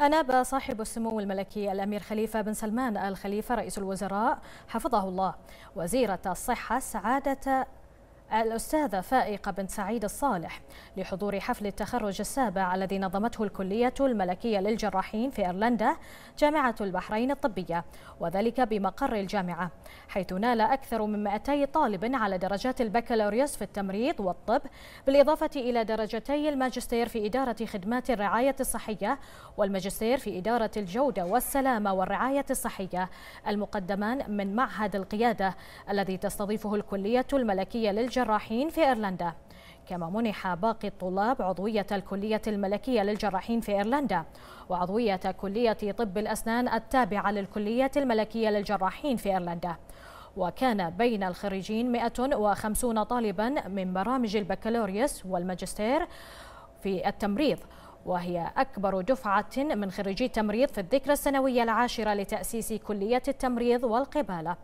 أناب صاحب السمو الملكي الأمير خليفة بن سلمان آل خليفة رئيس الوزراء حفظه الله وزيرة الصحة سعادة الأستاذة فائقة بن سعيد الصالح لحضور حفل التخرج السابع الذي نظمته الكلية الملكية للجراحين في إيرلندا جامعة البحرين الطبية وذلك بمقر الجامعة حيث نال أكثر من 200 طالب على درجات البكالوريوس في التمريض والطب بالإضافة إلى درجتي الماجستير في إدارة خدمات الرعاية الصحية والماجستير في إدارة الجودة والسلامة والرعاية الصحية المقدمان من معهد القيادة الذي تستضيفه الكلية الملكية للجراحين الجراحين في إيرلندا كما منح باقي الطلاب عضوية الكلية الملكية للجراحين في إيرلندا وعضوية كلية طب الأسنان التابعة للكلية الملكية للجراحين في إيرلندا وكان بين الخريجين 150 طالبا من برامج البكالوريوس والماجستير في التمريض وهي أكبر دفعة من خريجي التمريض في الذكرى السنوية العاشرة لتأسيس كلية التمريض والقبالة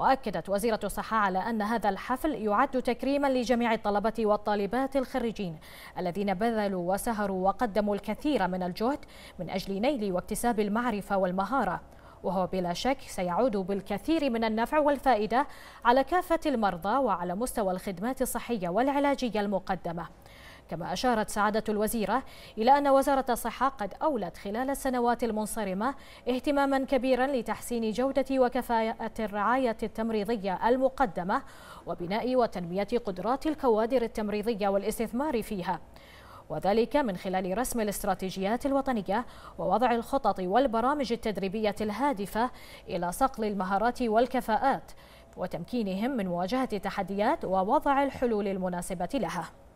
وأكدت وزيرة الصحة على أن هذا الحفل يعد تكريما لجميع الطلبة والطالبات الخريجين الذين بذلوا وسهروا وقدموا الكثير من الجهد من أجل نيل واكتساب المعرفة والمهارة وهو بلا شك سيعود بالكثير من النفع والفائدة على كافة المرضى وعلى مستوى الخدمات الصحية والعلاجية المقدمة كما أشارت سعادة الوزيرة إلى أن وزارة الصحة قد أولت خلال السنوات المنصرمة اهتماما كبيرا لتحسين جودة وكفاءة الرعاية التمريضية المقدمة وبناء وتنمية قدرات الكوادر التمريضية والاستثمار فيها وذلك من خلال رسم الاستراتيجيات الوطنية ووضع الخطط والبرامج التدريبية الهادفة إلى صقل المهارات والكفاءات وتمكينهم من مواجهة التحديات ووضع الحلول المناسبة لها